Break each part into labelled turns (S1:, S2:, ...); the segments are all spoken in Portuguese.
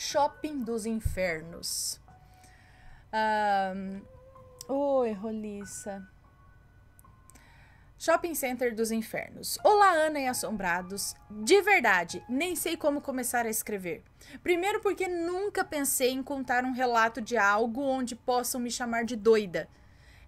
S1: Shopping dos Infernos. Um, oi, Roliça. Shopping Center dos Infernos. Olá, Ana e Assombrados. De verdade, nem sei como começar a escrever. Primeiro, porque nunca pensei em contar um relato de algo onde possam me chamar de doida.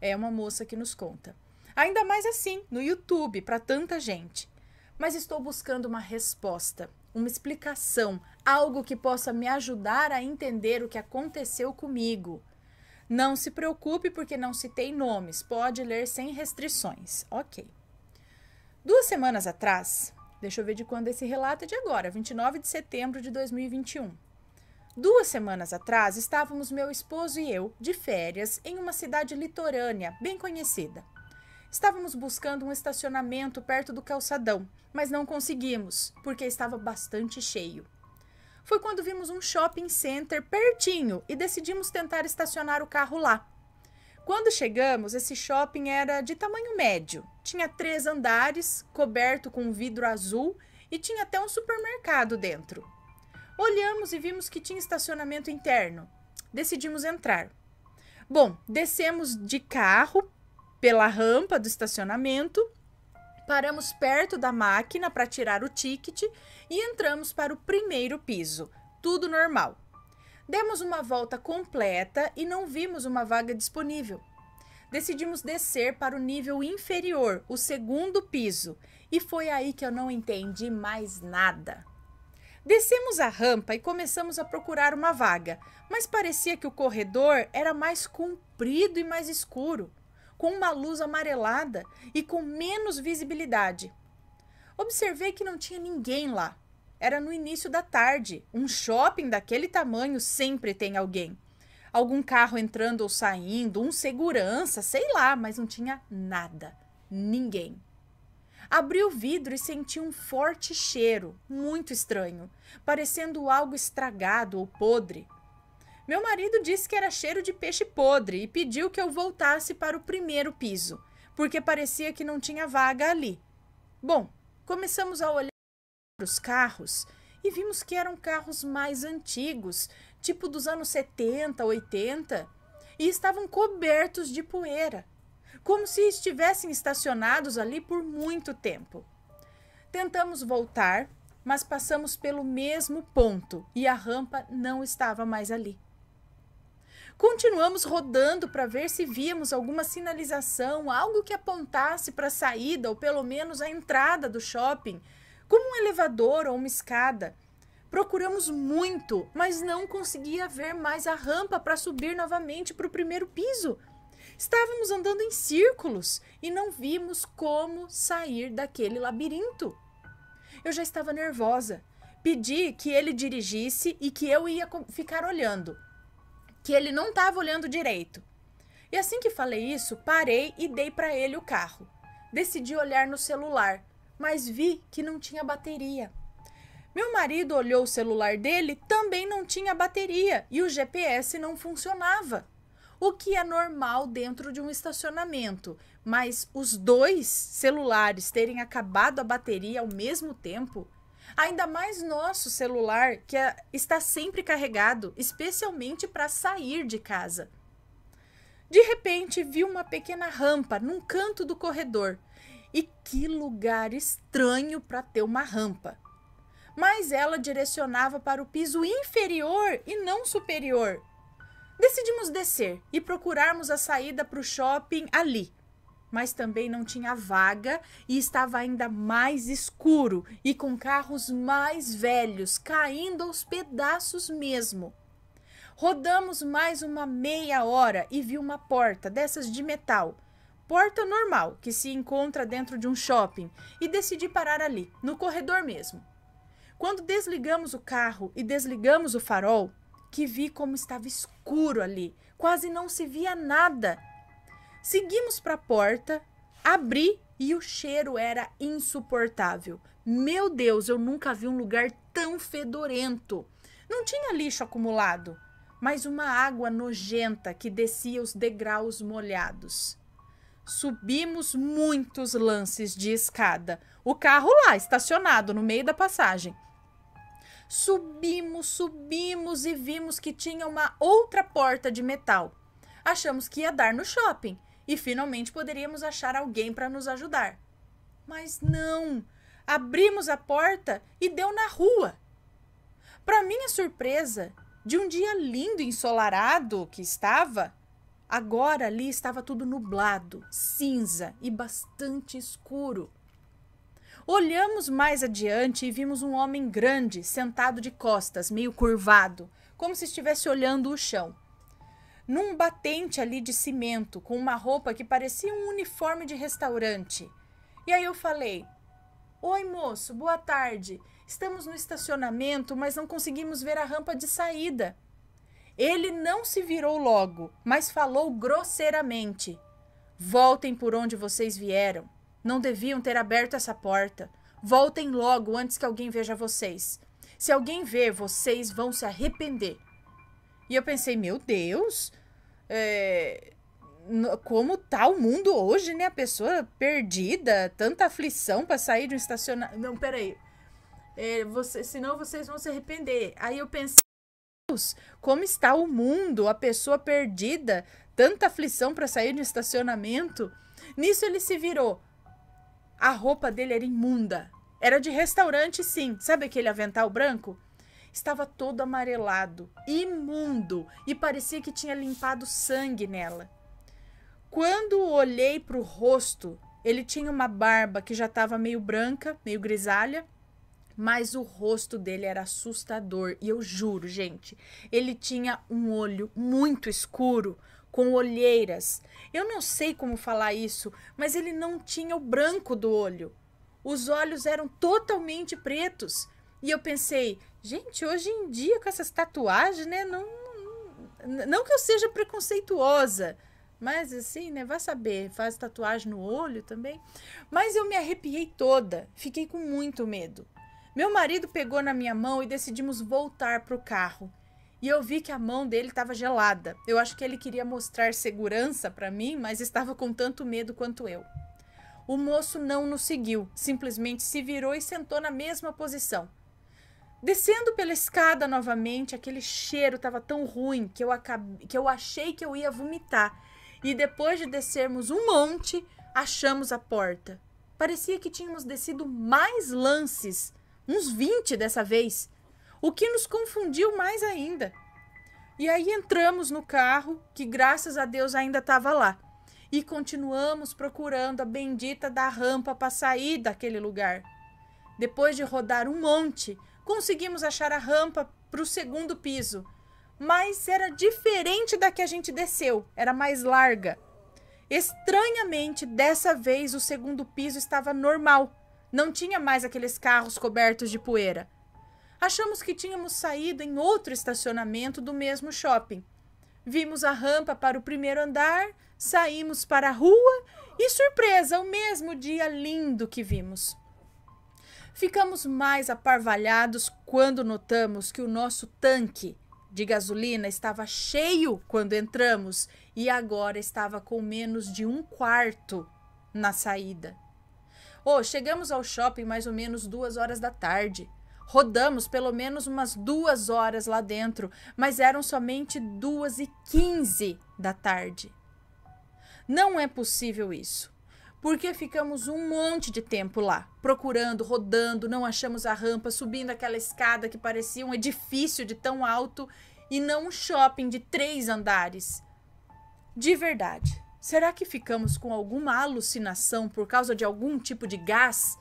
S1: É uma moça que nos conta. Ainda mais assim, no YouTube, para tanta gente. Mas estou buscando uma resposta uma explicação, algo que possa me ajudar a entender o que aconteceu comigo. Não se preocupe porque não citei nomes, pode ler sem restrições. Ok. Duas semanas atrás, deixa eu ver de quando esse relato é de agora, 29 de setembro de 2021. Duas semanas atrás, estávamos meu esposo e eu de férias em uma cidade litorânea bem conhecida. Estávamos buscando um estacionamento perto do calçadão, mas não conseguimos, porque estava bastante cheio. Foi quando vimos um shopping center pertinho e decidimos tentar estacionar o carro lá. Quando chegamos, esse shopping era de tamanho médio, tinha três andares, coberto com vidro azul e tinha até um supermercado dentro. Olhamos e vimos que tinha estacionamento interno. Decidimos entrar. Bom, descemos de carro pela rampa do estacionamento, paramos perto da máquina para tirar o ticket e entramos para o primeiro piso. Tudo normal. Demos uma volta completa e não vimos uma vaga disponível. Decidimos descer para o nível inferior, o segundo piso, e foi aí que eu não entendi mais nada. Descemos a rampa e começamos a procurar uma vaga, mas parecia que o corredor era mais comprido e mais escuro com uma luz amarelada e com menos visibilidade. Observei que não tinha ninguém lá. Era no início da tarde. Um shopping daquele tamanho sempre tem alguém. Algum carro entrando ou saindo, um segurança, sei lá, mas não tinha nada. Ninguém. Abri o vidro e senti um forte cheiro, muito estranho, parecendo algo estragado ou podre. Meu marido disse que era cheiro de peixe podre e pediu que eu voltasse para o primeiro piso, porque parecia que não tinha vaga ali. Bom, começamos a olhar os carros e vimos que eram carros mais antigos, tipo dos anos 70, 80, e estavam cobertos de poeira, como se estivessem estacionados ali por muito tempo. Tentamos voltar, mas passamos pelo mesmo ponto e a rampa não estava mais ali. Continuamos rodando para ver se víamos alguma sinalização, algo que apontasse para a saída ou pelo menos a entrada do shopping, como um elevador ou uma escada. Procuramos muito, mas não conseguia ver mais a rampa para subir novamente para o primeiro piso. Estávamos andando em círculos e não vimos como sair daquele labirinto. Eu já estava nervosa. Pedi que ele dirigisse e que eu ia ficar olhando que ele não estava olhando direito. E assim que falei isso, parei e dei para ele o carro. Decidi olhar no celular, mas vi que não tinha bateria. Meu marido olhou o celular dele, também não tinha bateria e o GPS não funcionava. O que é normal dentro de um estacionamento, mas os dois celulares terem acabado a bateria ao mesmo tempo Ainda mais nosso celular, que é, está sempre carregado, especialmente para sair de casa. De repente, vi uma pequena rampa num canto do corredor. E que lugar estranho para ter uma rampa! Mas ela direcionava para o piso inferior e não superior. Decidimos descer e procurarmos a saída para o shopping ali, mas também não tinha vaga e estava ainda mais escuro e com carros mais velhos caindo aos pedaços mesmo. Rodamos mais uma meia hora e vi uma porta dessas de metal, porta normal que se encontra dentro de um shopping, e decidi parar ali, no corredor mesmo. Quando desligamos o carro e desligamos o farol, que vi como estava escuro ali, quase não se via nada Seguimos para a porta, abri e o cheiro era insuportável. Meu Deus, eu nunca vi um lugar tão fedorento. Não tinha lixo acumulado, mas uma água nojenta que descia os degraus molhados. Subimos muitos lances de escada. O carro lá, estacionado no meio da passagem. Subimos, subimos e vimos que tinha uma outra porta de metal. Achamos que ia dar no shopping, e finalmente poderíamos achar alguém para nos ajudar. Mas não! Abrimos a porta e deu na rua. Para minha surpresa, de um dia lindo e ensolarado que estava, agora ali estava tudo nublado, cinza e bastante escuro. Olhamos mais adiante e vimos um homem grande sentado de costas, meio curvado, como se estivesse olhando o chão num batente ali de cimento, com uma roupa que parecia um uniforme de restaurante. E aí eu falei: Oi, moço, boa tarde. Estamos no estacionamento, mas não conseguimos ver a rampa de saída. Ele não se virou logo, mas falou grosseiramente: Voltem por onde vocês vieram. Não deviam ter aberto essa porta. Voltem logo antes que alguém veja vocês. Se alguém ver vocês vão se arrepender. E eu pensei, meu Deus, é, como tá o mundo hoje, né? A pessoa perdida, tanta aflição para sair de um estacionamento. Não, peraí. É, você, senão vocês vão se arrepender. Aí eu pensei, Deus, como está o mundo, a pessoa perdida, tanta aflição para sair de um estacionamento. Nisso ele se virou. A roupa dele era imunda. Era de restaurante, sim. Sabe aquele avental branco? estava todo amarelado, imundo e parecia que tinha limpado sangue nela. Quando olhei para o rosto, ele tinha uma barba que já estava meio branca, meio grisalha, mas o rosto dele era assustador. E eu juro, gente, ele tinha um olho muito escuro, com olheiras. Eu não sei como falar isso, mas ele não tinha o branco do olho. Os olhos eram totalmente pretos e eu pensei, gente, hoje em dia com essas tatuagens, né? Não, não, que eu seja preconceituosa, mas assim, né? Vai saber, faz tatuagem no olho também. Mas eu me arrepiei toda, fiquei com muito medo. Meu marido pegou na minha mão e decidimos voltar pro carro. E eu vi que a mão dele estava gelada. Eu acho que ele queria mostrar segurança para mim, mas estava com tanto medo quanto eu. O moço não nos seguiu, simplesmente se virou e sentou na mesma posição. Descendo pela escada novamente, aquele cheiro estava tão ruim que eu, acabei, que eu achei que eu ia vomitar. E depois de descermos um monte, achamos a porta. Parecia que tínhamos descido mais lances, uns 20 dessa vez, o que nos confundiu mais ainda. E aí entramos no carro, que graças a Deus ainda estava lá, e continuamos procurando a bendita da rampa para sair daquele lugar. Depois de rodar um monte, Conseguimos achar a rampa para o segundo piso, mas era diferente da que a gente desceu, era mais larga. Estranhamente, dessa vez o segundo piso estava normal, não tinha mais aqueles carros cobertos de poeira. Achamos que tínhamos saído em outro estacionamento do mesmo shopping. Vimos a rampa para o primeiro andar, saímos para a rua e, surpresa, o mesmo dia lindo que vimos. Ficamos mais aparvalhados quando notamos que o nosso tanque de gasolina estava cheio quando entramos e agora estava com menos de um quarto na saída. Oh, chegamos ao shopping mais ou menos duas horas da tarde. Rodamos pelo menos umas duas horas lá dentro, mas eram somente duas e quinze da tarde. Não é possível isso. Porque ficamos um monte de tempo lá, procurando, rodando, não achamos a rampa, subindo aquela escada que parecia um edifício de tão alto e não um shopping de três andares. De verdade, será que ficamos com alguma alucinação por causa de algum tipo de gás?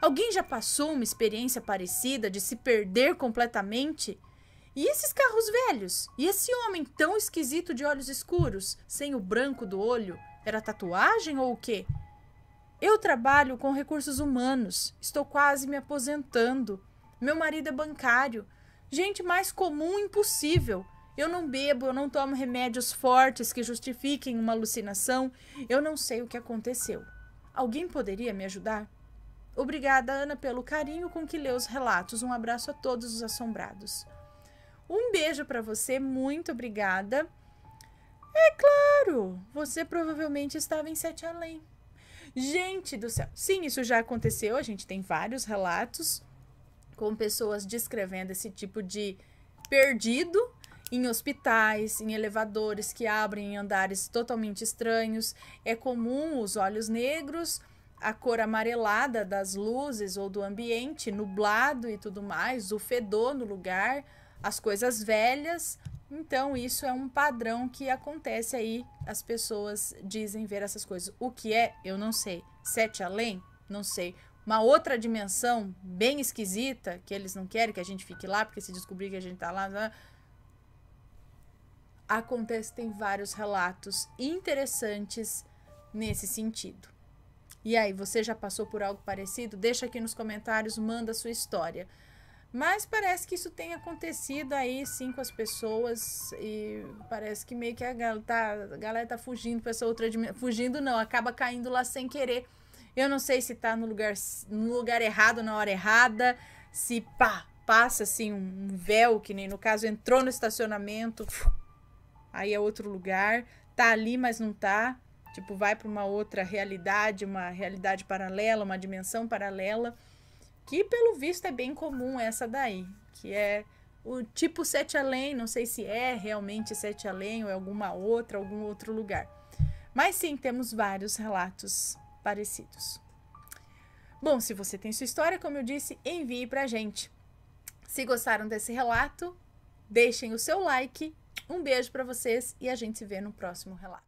S1: Alguém já passou uma experiência parecida de se perder completamente? E esses carros velhos? E esse homem tão esquisito de olhos escuros, sem o branco do olho? Era tatuagem ou o quê? Eu trabalho com recursos humanos, estou quase me aposentando. Meu marido é bancário. Gente mais comum impossível. Eu não bebo, eu não tomo remédios fortes que justifiquem uma alucinação. Eu não sei o que aconteceu. Alguém poderia me ajudar? Obrigada, Ana, pelo carinho com que leu os relatos. Um abraço a todos os assombrados. Um beijo para você, muito obrigada. É claro, você provavelmente estava em Sete Além. Gente do céu. Sim, isso já aconteceu. A gente tem vários relatos com pessoas descrevendo esse tipo de perdido em hospitais, em elevadores que abrem em andares totalmente estranhos. É comum os olhos negros, a cor amarelada das luzes ou do ambiente, nublado e tudo mais, o fedor no lugar, as coisas velhas, então, isso é um padrão que acontece aí. As pessoas dizem ver essas coisas. O que é, eu não sei. Sete além? Não sei. Uma outra dimensão bem esquisita, que eles não querem que a gente fique lá, porque se descobrir que a gente tá lá. Né? Acontece, tem vários relatos interessantes nesse sentido. E aí, você já passou por algo parecido? Deixa aqui nos comentários, manda sua história. Mas parece que isso tem acontecido aí sim com as pessoas e parece que meio que a galera tá, a galera tá fugindo para essa outra dimensão. Fugindo não, acaba caindo lá sem querer. Eu não sei se tá no lugar, no lugar errado, na hora errada, se pá, passa assim um véu, que nem no caso entrou no estacionamento, aí é outro lugar, tá ali, mas não tá. Tipo, vai para uma outra realidade, uma realidade paralela, uma dimensão paralela. Que pelo visto é bem comum essa daí, que é o tipo sete além, não sei se é realmente sete além ou é alguma outra, algum outro lugar. Mas sim, temos vários relatos parecidos. Bom, se você tem sua história, como eu disse, envie pra gente. Se gostaram desse relato, deixem o seu like. Um beijo para vocês e a gente se vê no próximo relato.